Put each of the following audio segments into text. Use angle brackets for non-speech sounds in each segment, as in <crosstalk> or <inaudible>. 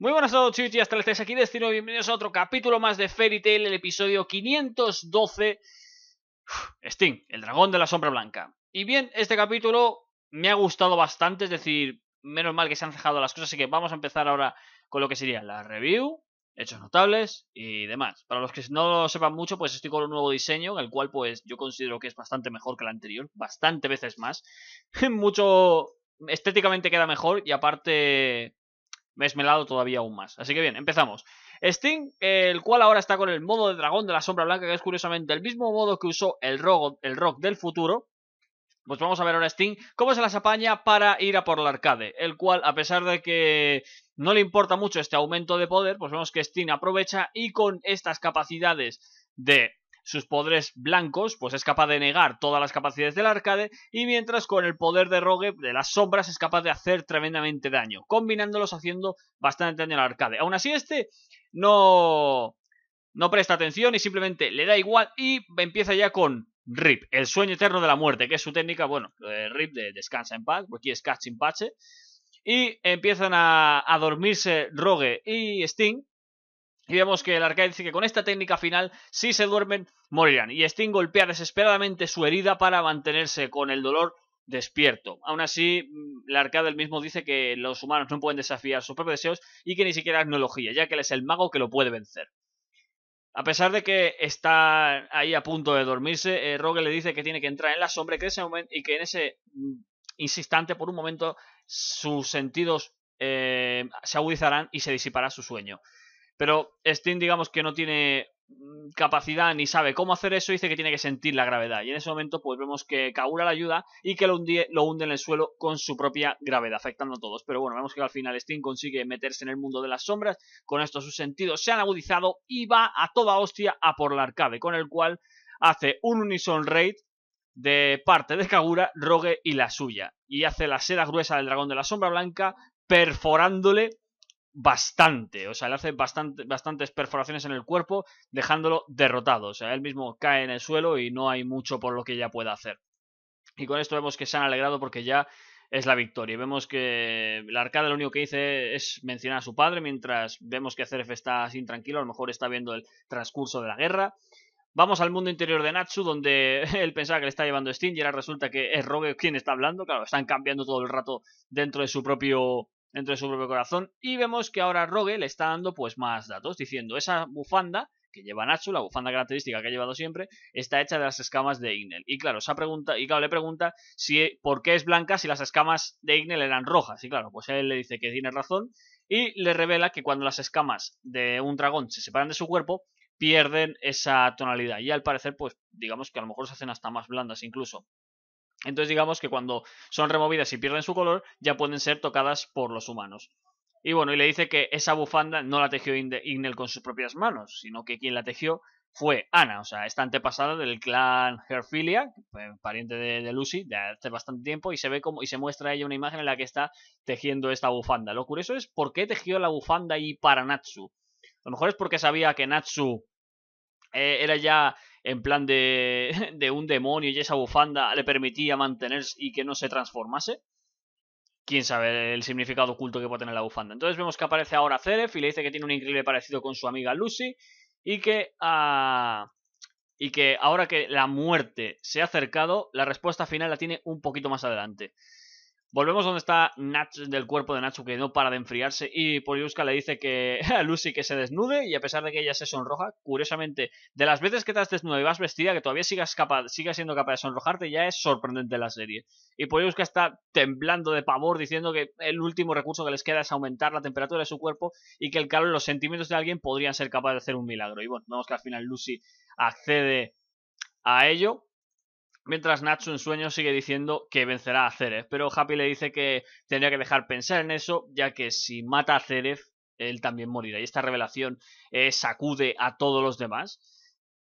Muy buenas a todos chicos y hasta el aquí Destino, bienvenidos a otro capítulo más de Fairy Tail, el episodio 512, Sting, el dragón de la sombra blanca. Y bien, este capítulo me ha gustado bastante, es decir, menos mal que se han cejado las cosas, así que vamos a empezar ahora con lo que sería la review, hechos notables y demás. Para los que no lo sepan mucho, pues estoy con un nuevo diseño, el cual pues yo considero que es bastante mejor que el anterior, bastante veces más. <laughs> Mucho estéticamente queda mejor y aparte me he esmelado todavía aún más. Así que bien, empezamos. Sting, el cual ahora está con el modo de dragón de la sombra blanca, que es curiosamente el mismo modo que usó el rock, el rock del futuro. Pues vamos a ver ahora Sting cómo se las apaña para ir a por el arcade, el cual a pesar de que no le importa mucho este aumento de poder, pues vemos que Sting aprovecha y con estas capacidades de sus poderes blancos, pues es capaz de negar todas las capacidades del arcade, y mientras con el poder de Rogue de las sombras es capaz de hacer tremendamente daño, combinándolos haciendo bastante daño al arcade. Aún así, este no, no presta atención y simplemente le da igual y empieza ya con RIP, el sueño eterno de la muerte, que es su técnica, bueno, eh, RIP de descansa en paz, aquí es catch in y empiezan a, a dormirse Rogue y Sting, y vemos que el arcade dice que con esta técnica final, si se duermen, morirán. Y Sting golpea desesperadamente su herida para mantenerse con el dolor despierto. Aún así, mm, el arcade el mismo dice que los humanos no pueden desafiar sus propios deseos y que ni siquiera neología, ya que él es el mago que lo puede vencer. A pesar de que está ahí a punto de dormirse, eh, Rogue le dice que tiene que entrar en la sombra y que, ese y que en ese mm, instante, por un momento, sus sentidos eh, se agudizarán y se disipará su sueño. Pero Steam, digamos que no tiene mm, capacidad ni sabe cómo hacer eso, dice que tiene que sentir la gravedad. Y en ese momento, pues vemos que Kagura la ayuda y que lo, lo hunde en el suelo con su propia gravedad, afectando a todos. Pero bueno, vemos que al final Steam consigue meterse en el mundo de las sombras. Con esto sus sentidos se han agudizado y va a toda hostia a por la arcade, con el cual hace un Unison Raid de parte de Kagura, Rogue y la suya. Y hace la seda gruesa del dragón de la sombra blanca, perforándole bastante, o sea, él hace bastante, bastantes perforaciones en el cuerpo, dejándolo derrotado, o sea, él mismo cae en el suelo y no hay mucho por lo que ya pueda hacer. Y con esto vemos que se han alegrado porque ya es la victoria. Vemos que la arcada lo único que dice es mencionar a su padre, mientras vemos que Cerf está así tranquilo, a lo mejor está viendo el transcurso de la guerra. Vamos al mundo interior de Natsu, donde <laughs> él pensaba que le está llevando Sting, y ahora resulta que es Rogue quien está hablando. Claro, están cambiando todo el rato dentro de su propio dentro de su propio corazón y vemos que ahora Rogue le está dando pues más datos, diciendo esa bufanda que lleva Nacho, la bufanda característica que ha llevado siempre, está hecha de las escamas de Ignel. Y claro, esa pregunta, y claro, le pregunta si por qué es blanca si las escamas de Ignel eran rojas. Y claro, pues él le dice que tiene razón y le revela que cuando las escamas de un dragón se separan de su cuerpo, pierden esa tonalidad. Y al parecer, pues digamos que a lo mejor se hacen hasta más blandas incluso. Entonces digamos que cuando son removidas y pierden su color, ya pueden ser tocadas por los humanos. Y bueno, y le dice que esa bufanda no la tejió Ignel con sus propias manos, sino que quien la tejió fue Ana, o sea, esta antepasada del clan Herfilia, eh, pariente de, Lucy, de hace bastante tiempo, y se ve como, y se muestra ella una imagen en la que está tejiendo esta bufanda. Lo curioso es por qué tejió la bufanda y para Natsu. A lo mejor es porque sabía que Natsu eh, era ya en plan de, <laughs> de un demonio y esa bufanda le permitía mantenerse y que no se transformase quién sabe el significado oculto que puede tener la bufanda. Entonces vemos que aparece ahora Zeref y le dice que tiene un increíble parecido con su amiga Lucy y que, ah, y que ahora que la muerte se ha acercado, la respuesta final la tiene un poquito más adelante. Volvemos donde está Nacho, del cuerpo de Nacho, que no para de enfriarse y Poliuska le dice que <laughs> a Lucy que se desnude y a pesar de que ella se sonroja, curiosamente, de las veces que te has desnudado y vas vestida, que todavía sigas, capaz, sigas siendo capaz de sonrojarte, ya es sorprendente la serie. Y Poliuska está temblando de pavor diciendo que el último recurso que les queda es aumentar la temperatura de su cuerpo y que el calor y los sentimientos de alguien podrían ser capaces de hacer un milagro. Y bueno, vemos que al final Lucy accede a ello mientras Natsu en sueño sigue diciendo que vencerá a Zeref, pero Happy le dice que tendría que dejar pensar en eso, ya que si mata a Zeref, él también morirá. Y esta revelación eh, sacude a todos los demás.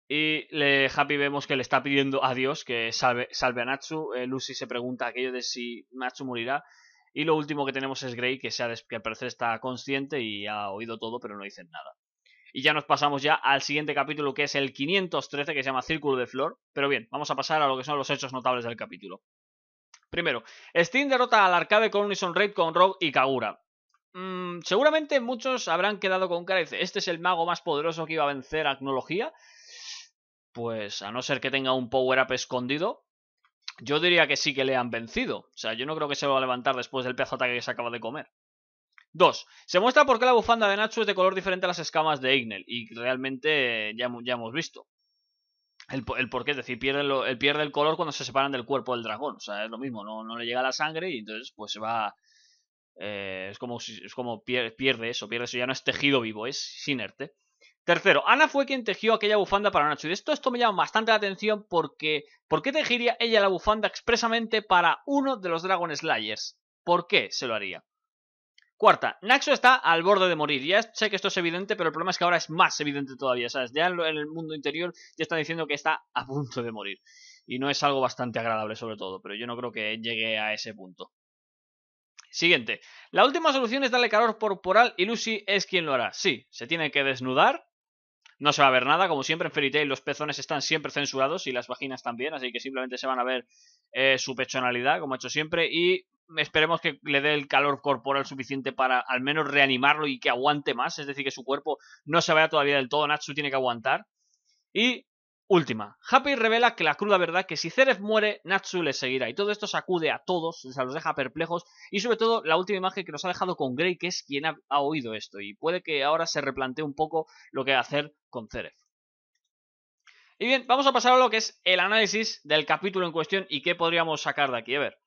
Y le, Happy vemos que le está pidiendo a Dios que salve, salve a Natsu. Eh, Lucy se pregunta aquello de si Natsu morirá. Y lo último que tenemos es Grey, que, se que al parecer está consciente y ha oído todo, pero no dice nada y ya nos pasamos ya al siguiente capítulo que es el 513 que se llama Círculo de Flor. Pero bien, vamos a pasar a lo que son los hechos notables del capítulo. Primero, Steam derrota al Arcade con Unison Raid con Rogue y Kagura. Mm, seguramente muchos habrán quedado con cara y dice, ¿este es el mago más poderoso que iba a vencer a Tecnología? Pues a no ser que tenga un power-up escondido, yo diría que sí que le han vencido. O sea, yo no creo que se lo va a levantar después del pedazo ataque que se acaba de comer. Dos, Se muestra por qué la bufanda de Nacho es de color diferente a las escamas de Ignel, y realmente eh, ya, ya hemos visto. El, por qué, es decir, pierde, el, pierde el color cuando se separan del cuerpo del dragón. O sea, es lo mismo, no, le llega la sangre y entonces pues se va... Eh, es como, es como pierde, eso, pierde eso, ya no es tejido vivo, es inerte. Tercero, Ana fue quien tejió aquella bufanda para Nacho. Y esto, esto me llama bastante la atención porque ¿por qué tejiría ella la bufanda expresamente para uno de los Dragon Slayers? ¿Por qué se lo haría? Cuarta, Naxo está al borde de morir. Ya sé que esto es evidente, pero el problema es que ahora es más evidente todavía. ¿sabes? Ya en el mundo interior ya están diciendo que está a punto de morir. Y no es algo bastante agradable, sobre todo, pero yo no creo que llegue a ese punto. Siguiente. La última solución es darle calor corporal y Lucy es quien lo hará. Sí, se tiene que desnudar no se va a ver nada. Como siempre en Fairy Tail los pezones están siempre censurados y las vaginas también, así que simplemente se van a ver eh, su pechonalidad, como ha hecho siempre, y esperemos que le dé el calor corporal suficiente para al menos reanimarlo y que aguante más, es decir, que su cuerpo no se vaya todavía del todo, Natsu tiene que aguantar. Y Última. Happy revela que la cruda verdad que si Zeref muere, Natsu le seguirá. Y todo esto sacude a todos, se los deja perplejos. Y sobre todo, la última imagen que nos ha dejado con Grey, que es quien ha, oído esto. Y puede que ahora se replantee un poco lo que va a hacer con Zeref. Y bien, vamos a pasar a lo que es el análisis del capítulo en cuestión y qué podríamos sacar de aquí. A ver.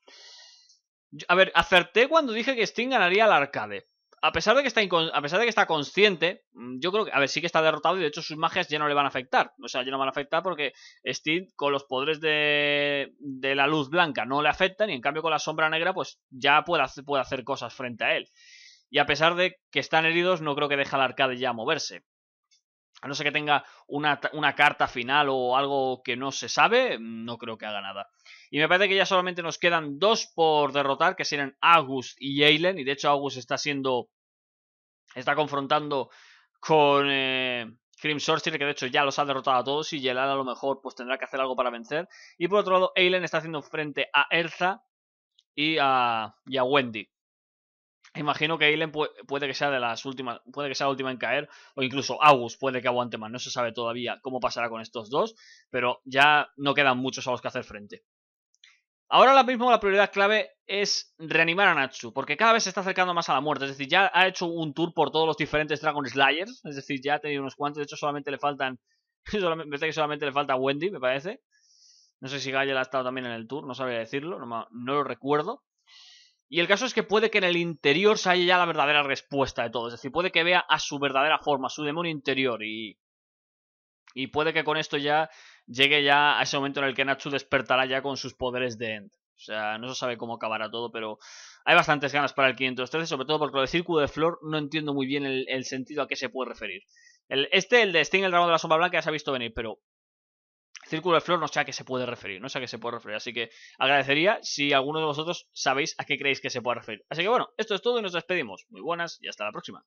A ver, acerté cuando dije que Sting ganaría la arcade a pesar de que está a pesar de que está consciente, mm, yo creo que a ver, sí que está derrotado y de hecho sus magias ya no le van a afectar, o sea, ya no van a afectar porque Steve con los poderes de, de la luz blanca no le afectan y en cambio con la sombra negra pues ya puede hacer, puede hacer cosas frente a él. Y a pesar de que están heridos, no creo que deja al arcade ya moverse. A no ser que tenga una, carta final o algo que no se sabe, no creo que haga nada. Y me parece que ya solamente nos quedan dos por derrotar, que serán August y Jalen. Y de hecho August está siendo... Está confrontando con eh, Sorcery que de hecho ya los ha derrotado a todos. Y Yelan a lo mejor pues tendrá que hacer algo para vencer. Y por otro lado, Jalen está haciendo frente a Erza y a, y a Wendy. Imagino que Ailen puede que sea de las últimas, puede que sea la última en caer, o incluso August puede que aguante más, no se sabe todavía cómo pasará con estos dos, pero ya no quedan muchos a los que hacer frente. Ahora, mismo la prioridad clave es reanimar a Natsu, porque cada vez se está acercando más a la muerte. Es decir, ya ha hecho un tour por todos los diferentes Dragon Slayers, es decir, ya ha tenido unos cuantos, de hecho solamente le faltan, <laughs> me parece que solamente le falta Wendy, me parece. No sé si Gaia ha estado también en el tour, no sabría decirlo, no lo recuerdo. Y el caso es que puede que en el interior se haya ya la verdadera respuesta de todo. Es decir, puede que vea a su verdadera forma, a su demonio interior. Y, y puede que con esto ya llegue ya a ese momento en el que Natsu despertará ya con sus poderes de End. O sea, no se sabe cómo acabará todo, pero hay bastantes ganas para el 513, sobre todo porque lo de Círculo de Flor no entiendo muy bien el, sentido a qué se puede referir. este, el de Sting, el dragón de la sombra blanca, ya se ha visto venir, pero Círculo de Flor no sé a qué se puede referir, no sé a qué se puede referir. Así que agradecería si alguno de vosotros sabéis a qué creéis que se puede referir. Así que bueno, esto es todo y nos despedimos. Muy buenas y hasta la próxima.